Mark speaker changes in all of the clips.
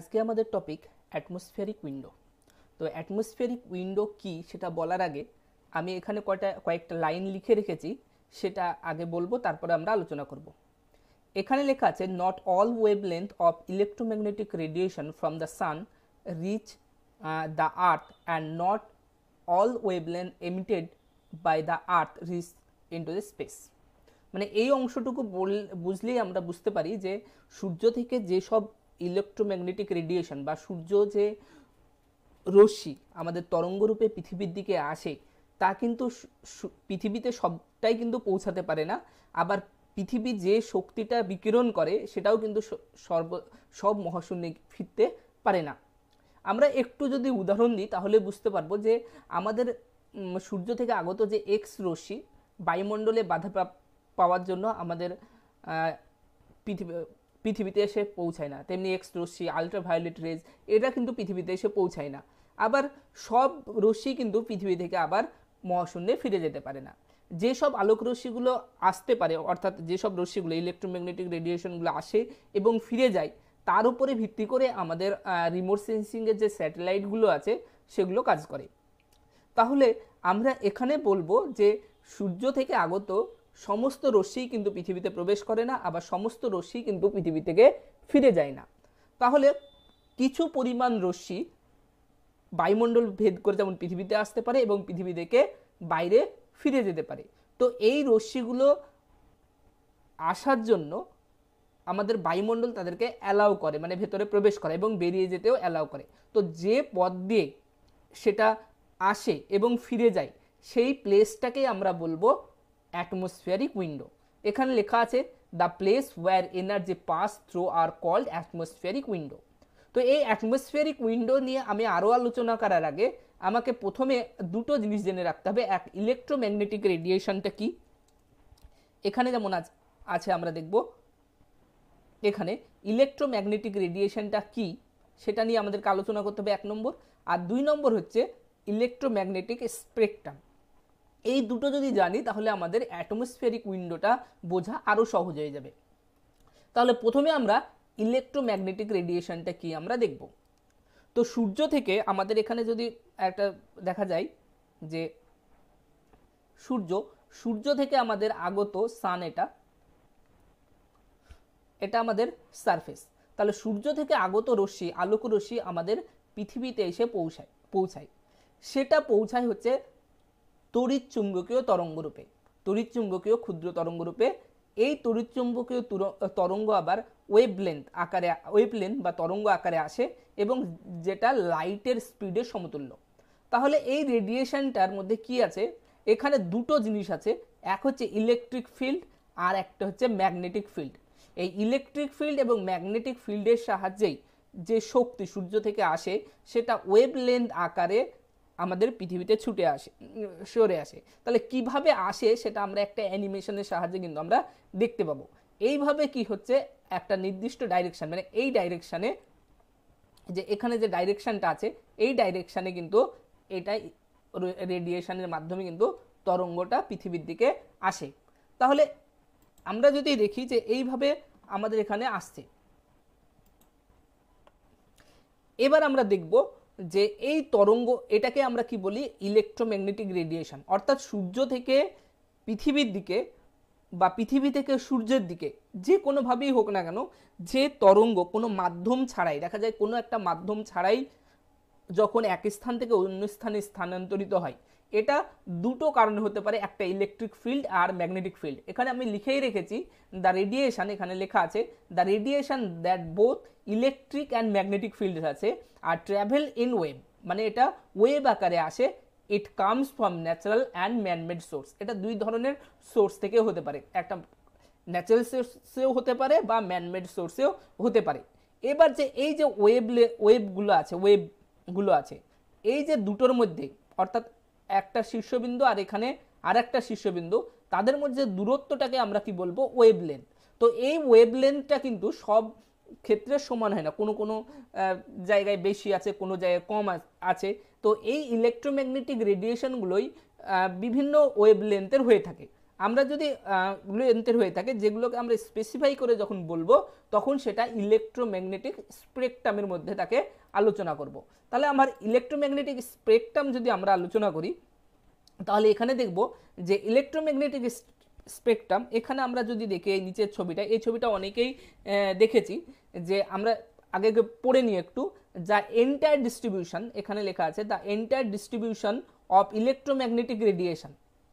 Speaker 1: আজকে আমাদের topic atmospheric window তো অ্যাটমসফিয়ারিক উইন্ডো কি সেটা বলার আগে আমি এখানে কয়টা কয়েকটা লাইন লিখে রেখেছি সেটা আগে বলবো তারপরে আমরা আলোচনা করব এখানে লেখা আছে not all wavelength of electromagnetic radiation from the sun reach the earth and not all wavelength emitted by the earth reach into the space মানে এই অংশটুকু বুঝলেই আমরা বুঝতে পারি যে সূর্য থেকে যেসব ইলেকট্রোম্যাগনেটিক রেডিয়েশন বা সূর্য যে রশ্মি আমাদের তরঙ্গরূপে পৃথিবীর দিকে আসে তা কিন্তু পৃথিবীতে সবটাই কিন্তু পৌঁছাতে পারে না আবার পৃথিবী যে শক্তিটা বিকিরণ করে সেটাও কিন্তু সর্ব সব মহাশূন্যে ফিরতে পারে না আমরা একটু যদি উদাহরণ দিই তাহলে বুঝতে পারবো যে আমাদের সূর্য থেকে আগত যে এক্স রশ্মি বায়ুমণ্ডলে বাধা পাওয়ার জন্য আমাদের পৃথিবী পৃথিবীতে এসে পৌঁছায় না তেমনি এক্স রশ্মি আলট্রাভায়োলেট রেজ এটা কিন্তু পৃথিবীতে এসে পৌঁছায় না আবার সব রশ্মি কিন্তু পৃথিবী থেকে আবার মহাশূন্যে ফিরে যেতে পারে না যেসব আলোক রশ্মিগুলো আসতে পারে অর্থাৎ যেসব রশ্মিগুলো ইলেকট্রোম্যাগনেটিক রেডিয়েশনগুলো আসে এবং ফিরে যায় তার উপরে ভিত্তি করে আমাদের রিমোট সেন্সিংয়ের যে স্যাটেলাইটগুলো আছে সেগুলো কাজ করে তাহলে আমরা এখানে বলবো যে সূর্য থেকে আগত সমস্ত রশ্মি কিন্তু পৃথিবীতে প্রবেশ করে না আবার সমস্ত রশ্মি কিন্তু পৃথিবী থেকে ফিরে যায় না তাহলে কিছু পরিমাণ রশ্মি বায়ুমণ্ডল ভেদ করে যেমন পৃথিবীতে আসতে পারে এবং পৃথিবী থেকে বাইরে ফিরে যেতে পারে তো এই রশ্মিগুলো আসার জন্য আমাদের বায়ুমণ্ডল তাদেরকে অ্যালাউ করে মানে ভেতরে প্রবেশ করে এবং বেরিয়ে যেতেও অ্যালাউ করে তো যে পথ দিয়ে সেটা আসে এবং ফিরে যায় সেই প্লেসটাকেই আমরা বলবো অ্যাটমসফিয়ারিক উইন্ডো এখানে লেখা আছে the place where energy pass through are called atmospheric window তো এই অ্যাটমসফিয়ারিক উইন্ডো নিয়ে আমি আরও আলোচনা করার আগে আমাকে প্রথমে দুটো জিনিস জেনে রাখতে হবে এক ইলেকট্রোম্যাগনেটিক রেডিয়েশনটা কি এখানে যেমন আছে আমরা দেখব এখানে ইলেকট্রোম্যাগনেটিক রেডিয়েশনটা কি সেটা নিয়ে আমাদেরকে আলোচনা করতে হবে এক নম্বর আর দুই নম্বর হচ্ছে ইলেকট্রোম্যাগনেটিক স্পেকট্রাম এই দুটো যদি জানি তাহলে আমাদের অ্যাটমসফিয়ারিক উইন্ডোটা বোঝা আরও সহজ হয়ে যাবে তাহলে প্রথমে আমরা ইলেকট্রোম্যাগনেটিক রেডিয়েশনটা কি আমরা দেখব তো সূর্য থেকে আমাদের এখানে যদি একটা দেখা যায় যে সূর্য সূর্য থেকে আমাদের আগত সান এটা এটা আমাদের সারফেস তাহলে সূর্য থেকে আগত রশ্মি আলোক রশ্মি আমাদের পৃথিবীতে এসে পৌঁছায় পৌঁছায় সেটা পৌঁছায় হচ্ছে তড়িৎ চুম্বকীয় তরঙ্গরূপে তড়িৎ চুম্বকীয় ক্ষুদ্র তরঙ্গরূপে এই তড়িৎ চুম্বকীয় তরঙ্গ আবার ওয়েবলেন্থ আকারে ওয়েবলেন্থ বা তরঙ্গ আকারে আসে এবং যেটা লাইটের স্পিডের সমতুল্য তাহলে এই রেডিয়েশনটার মধ্যে কি আছে এখানে দুটো জিনিস আছে এক হচ্ছে ইলেকট্রিক ফিল্ড আর একটা হচ্ছে ম্যাগনেটিক ফিল্ড এই ইলেকট্রিক ফিল্ড এবং ম্যাগনেটিক ফিল্ডের সাহায্যেই যে শক্তি সূর্য থেকে আসে সেটা ওয়েবলেন্থ আকারে আমাদের পৃথিবীতে ছুটে আসে সরে আসে তাহলে কিভাবে আসে সেটা আমরা একটা অ্যানিমেশনের সাহায্যে কিন্তু আমরা দেখতে পাবো এইভাবে কি হচ্ছে একটা নির্দিষ্ট ডাইরেকশান মানে এই ডাইরেকশানে যে এখানে যে ডাইরেকশানটা আছে এই ডাইরেকশানে কিন্তু এটা রেডিয়েশনের মাধ্যমে কিন্তু তরঙ্গটা পৃথিবীর দিকে আসে তাহলে আমরা যদি দেখি যে এইভাবে আমাদের এখানে আসছে এবার আমরা দেখব যে এই তরঙ্গ এটাকে আমরা কি বলি ইলেকট্রোম্যাগনেটিক রেডিয়েশন অর্থাৎ সূর্য থেকে পৃথিবীর দিকে বা পৃথিবী থেকে সূর্যের দিকে যে কোনোভাবেই হোক না কেন যে তরঙ্গ কোনো মাধ্যম ছাড়াই দেখা যায় কোনো একটা মাধ্যম ছাড়াই যখন এক স্থান থেকে অন্য স্থানে স্থানান্তরিত হয় এটা দুটো কারণে হতে পারে একটা ইলেকট্রিক ফিল্ড আর ম্যাগনেটিক ফিল্ড এখানে আমি লিখেই রেখেছি দ্য রেডিয়েশান এখানে লেখা আছে the radiation that both electric and magnetic field আছে আর ট্র্যাভেল ইন ওয়েভ মানে এটা ওয়েভ আকারে আসে it comes from natural and manmade source এটা দুই ধরনের সোর্স থেকে হতে পারে একটা ন্যাচারাল সোর্সেও হতে পারে বা ম্যানমেড সোর্সেও হতে পারে এবার যে এই যে ওয়েব ওয়েবগুলো আছে ওয়েবগুলো আছে এই যে দুটোর মধ্যে অর্থাৎ একটা শীর্ষবিন্দু আর এখানে আর একটা শীর্ষবিন্দু তাদের মধ্যে দূরত্বটাকে আমরা কি বলবো ওয়েবলেন তো এই ওয়েবলেনটা কিন্তু সব ক্ষেত্রে সমান হয় না কোনো কোনো জায়গায় বেশি আছে কোনো জায়গায় কম আছে তো এই ইলেকট্রোম্যাগনেটিক রেডিয়েশনগুলোই বিভিন্ন ওয়েবলেন্থের হয়ে থাকে আমরা যদি গুলো হয়ে থাকে যেগুলোকে আমরা স্পেসিফাই করে যখন বলবো তখন সেটা ইলেকট্রোম্যাগনেটিক স্প্রেকটামের মধ্যে তাকে আলোচনা করব। তাহলে আমার ইলেকট্রোম্যাগনেটিক স্প্রেকটাম যদি আমরা আলোচনা করি তাহলে এখানে দেখব যে ইলেকট্রোম্যাগনেটিক স্পেকট্রাম এখানে আমরা যদি দেখি এই নিচের ছবিটা এই ছবিটা অনেকেই দেখেছি যে আমরা আগে পড়ে নিই একটু যা এন্টায়ার ডিস্ট্রিবিউশন এখানে লেখা আছে the entire distribution of electromagnetic radiation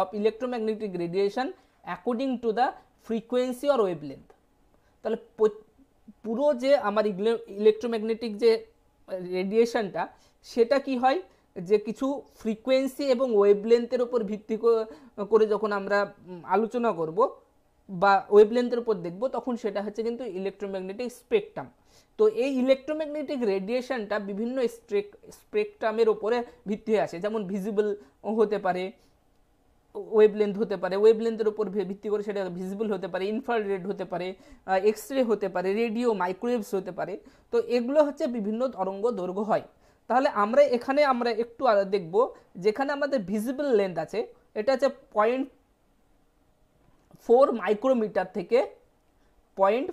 Speaker 1: of electromagnetic radiation according to the frequency or wavelength তাহলে পুরো যে আমার ইলেকট্রোম্যাগনেটিক যে রেডিয়েশনটা সেটা কি হয় যে কিছু ফ্রিকোয়েন্সি এবং ওয়েবলেন্থের ওপর ভিত্তি করে যখন আমরা আলোচনা করব বা ওয়েবলেন্থের উপর দেখব তখন সেটা হচ্ছে কিন্তু ইলেকট্রোম্যাগনেটিক স্পেকট্রাম তো এই ইলেকট্রোম্যাগনেটিক রেডিয়েশনটা বিভিন্ন স্পেকট্রামের ওপরে ভিত্তি হয়ে আসে যেমন ভিজিবল হতে পারে ওয়েবলেন্থ হতে পারে ওয়েবলেন্থের উপর ভিত্তি করে সেটা ভিজিবল হতে পারে ইনফ্রারেড হতে পারে এক্স রে হতে পারে রেডিও মাইক্রোওয়েভস হতে পারে তো এগুলো হচ্ছে বিভিন্ন তরঙ্গ দৈর্ঘ্য হয় তাহলে আমরা এখানে আমরা একটু দেখব যেখানে আমাদের ভিজিবল লেন্থ আছে এটা হচ্ছে পয়েন্ট ফোর মাইক্রোমিটার থেকে পয়েন্ট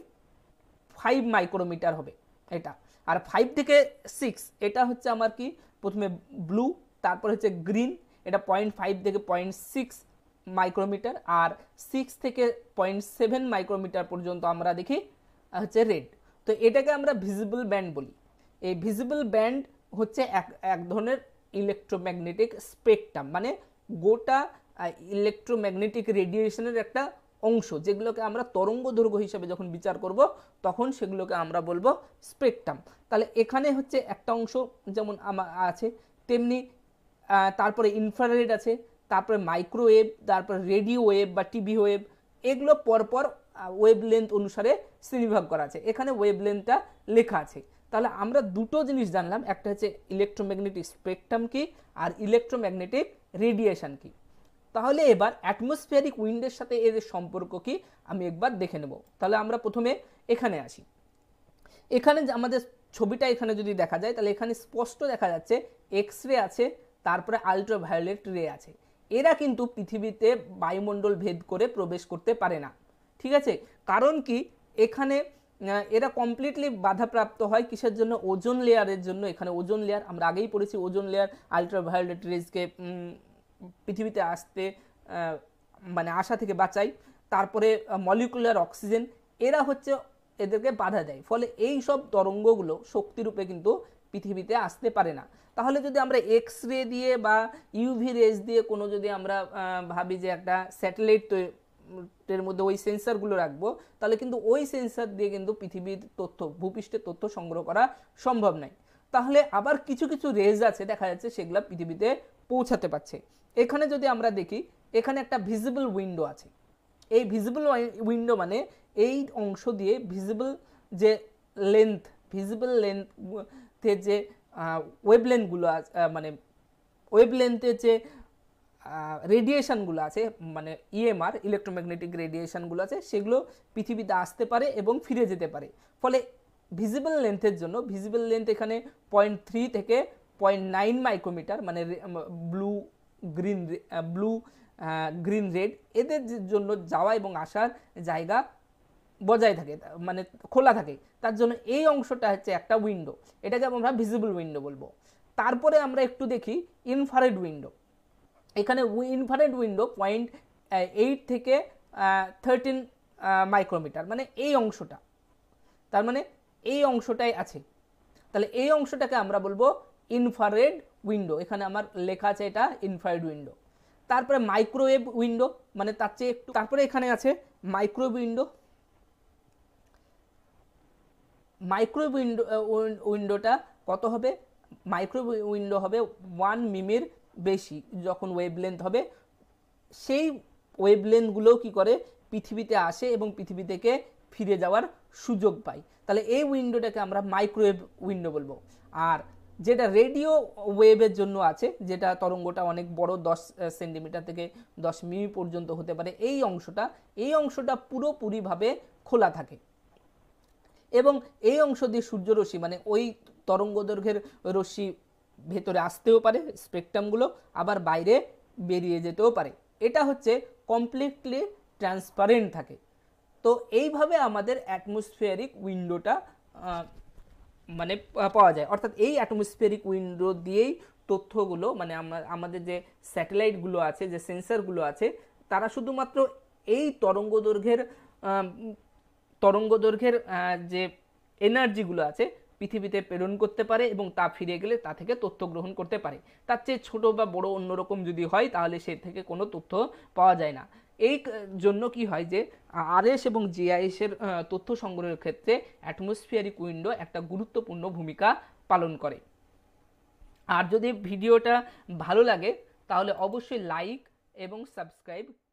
Speaker 1: ফাইভ মাইক্রোমিটার হবে এটা আর ফাইভ থেকে সিক্স এটা হচ্ছে আমার কি প্রথমে ব্লু তারপর হচ্ছে গ্রিন এটা পয়েন্ট ফাইভ থেকে পয়েন্ট সিক্স মাইক্রোমিটার আর সিক্স থেকে পয়েন্ট সেভেন মাইক্রোমিটার পর্যন্ত আমরা দেখি হচ্ছে রেড তো এটাকে আমরা ভিজিবল ব্যান্ড বলি এই ভিজিবল ব্যান্ড হচ্ছে এক এক ধরনের ইলেকট্রোম্যাগনেটিক স্পেকট্রাম মানে গোটা ইলেকট্রোম্যাগনেটিক রেডিয়েশনের একটা অংশ যেগুলোকে আমরা তরঙ্গ দৈর্ঘ্য হিসেবে যখন বিচার করব তখন সেগুলোকে আমরা বলবো স্পেকট্রাম তাহলে এখানে হচ্ছে একটা অংশ যেমন আছে তেমনি তারপরে ইনফ্রারেড আছে তারপরে মাইক্রোওয়েভ তারপরে রেডিও ওয়েভ বা টিভি ওয়েভ এগুলো পরপর ওয়েবলেন্থ লেন্থ অনুসারে শ্রেণীবিভাগ করা আছে এখানে ওয়েবলেন্থটা লেন্থটা লেখা আছে তাহলে আমরা দুটো জিনিস জানলাম একটা হচ্ছে ইলেকট্রোম্যাগনেটিক স্পেকট্রাম কি আর ইলেকট্রোম্যাগনেটিক রেডিয়েশন কি তাহলে এবার অ্যাটমসফিয়ারিক উইন্ডের সাথে এর সম্পর্ক কি আমি একবার দেখে নেব তাহলে আমরা প্রথমে এখানে আসি এখানে আমাদের ছবিটা এখানে যদি দেখা যায় তাহলে এখানে স্পষ্ট দেখা যাচ্ছে এক্স রে আছে তারপরে আলট্রাভায়োলেট রে আছে এরা কিন্তু পৃথিবীতে বায়ুমণ্ডল ভেদ করে প্রবেশ করতে পারে না ঠিক আছে কারণ কি এখানে এরা কমপ্লিটলি বাধাপ্রাপ্ত হয় কিসের জন্য ওজন লেয়ারের জন্য এখানে ওজন লেয়ার আমরা আগেই পড়েছি ওজন লেয়ার আলট্রাভায়োলেট রেজকে পৃথিবীতে আসতে মানে আসা থেকে বাঁচাই তারপরে মলিকুলার অক্সিজেন এরা হচ্ছে এদেরকে বাধা দেয় ফলে এই সব তরঙ্গগুলো শক্তিরূপে কিন্তু পৃথিবীতে আসতে পারে না তাহলে যদি আমরা এক্স রে দিয়ে বা ইউভি রেজ দিয়ে কোনো যদি আমরা ভাবি যে একটা স্যাটেলাইট এর মধ্যে ওই সেন্সারগুলো রাখবো তাহলে কিন্তু ওই সেন্সার দিয়ে কিন্তু পৃথিবীর তথ্য ভূপৃষ্ঠের তথ্য সংগ্রহ করা সম্ভব নয় তাহলে আবার কিছু কিছু রেজ আছে দেখা যাচ্ছে সেগুলো পৃথিবীতে পৌঁছাতে পারছে এখানে যদি আমরা দেখি এখানে একটা ভিজিবল উইন্ডো আছে এই ভিজিবল উইন্ডো মানে এই অংশ দিয়ে ভিজিবল যে লেন্থ ভিজিবল লেন্থ লেন্থের যে ওয়েবলেন্থগুলো মানে ওয়েবলেন্থের যে রেডিয়েশানগুলো আছে মানে ইএমআর ইলেকট্রোম্যাগনেটিক রেডিয়েশানগুলো আছে সেগুলো পৃথিবীতে আসতে পারে এবং ফিরে যেতে পারে ফলে ভিজিবল লেন্থের জন্য ভিজিবল লেন্থ এখানে পয়েন্ট থ্রি থেকে পয়েন্ট নাইন মাইক্রোমিটার মানে blue green blue green red এদের জন্য যাওয়া এবং আসার জায়গা বজায় থাকে মানে খোলা থাকে তার জন্য এই অংশটা হচ্ছে একটা উইন্ডো এটাকে আমরা ভিজিবল উইন্ডো বলবো তারপরে আমরা একটু দেখি ইনফারেড উইন্ডো এখানে ইনফারেড উইন্ডো পয়েন্ট এইট থেকে থার্টিন মাইক্রোমিটার মানে এই অংশটা তার মানে এই অংশটাই আছে তাহলে এই অংশটাকে আমরা বলবো ইনফারেড উইন্ডো এখানে আমার লেখা আছে এটা ইনফারেড উইন্ডো তারপরে মাইক্রোওয়েভ উইন্ডো মানে তার চেয়ে একটু তারপরে এখানে আছে মাইক্রোওয়েভ উইন্ডো মাইক্রোওয়েভ উইন্ডো উইন্ডোটা কত হবে মাইক্রো উইন্ডো হবে ওয়ান মিমির বেশি যখন ওয়েভলেন্থ হবে সেই ওয়েভলেন্থগুলোও কি করে পৃথিবীতে আসে এবং পৃথিবী থেকে ফিরে যাওয়ার সুযোগ পাই তাহলে এই উইন্ডোটাকে আমরা মাইক্রোওয়েভ উইন্ডো বলবো আর যেটা রেডিও ওয়েভের জন্য আছে যেটা তরঙ্গটা অনেক বড় দশ সেন্টিমিটার থেকে দশ মিমি পর্যন্ত হতে পারে এই অংশটা এই অংশটা পুরোপুরিভাবে খোলা থাকে এবং এই অংশ দিয়ে সূর্যরশ্মি মানে ওই তরঙ্গ দৈর্ঘ্যের রশ্মি ভেতরে আসতেও পারে স্পেকট্রামগুলো আবার বাইরে বেরিয়ে যেতেও পারে এটা হচ্ছে কমপ্লিটলি ট্রান্সপারেন্ট থাকে তো এইভাবে আমাদের অ্যাটমসফিয়ারিক উইন্ডোটা মানে পাওয়া যায় অর্থাৎ এই অ্যাটমসফিয়ারিক উইন্ডো দিয়েই তথ্যগুলো মানে আমরা আমাদের যে স্যাটেলাইটগুলো আছে যে সেন্সারগুলো আছে তারা শুধুমাত্র এই তরঙ্গ দৈর্ঘ্যের তরঙ্গ দৈর্ঘ্যের যে এনার্জিগুলো আছে পৃথিবীতে প্রেরণ করতে পারে এবং তা ফিরে গেলে তা থেকে তথ্য গ্রহণ করতে পারে তার চেয়ে ছোটো বা বড় অন্যরকম যদি হয় তাহলে সে থেকে কোনো তথ্য পাওয়া যায় না এই জন্য কি হয় যে আরএস এবং জিআইএসের তথ্য সংগ্রহের ক্ষেত্রে অ্যাটমসফিয়ারি উইন্ডো একটা গুরুত্বপূর্ণ ভূমিকা পালন করে আর যদি ভিডিওটা ভালো লাগে তাহলে অবশ্যই লাইক এবং সাবস্ক্রাইব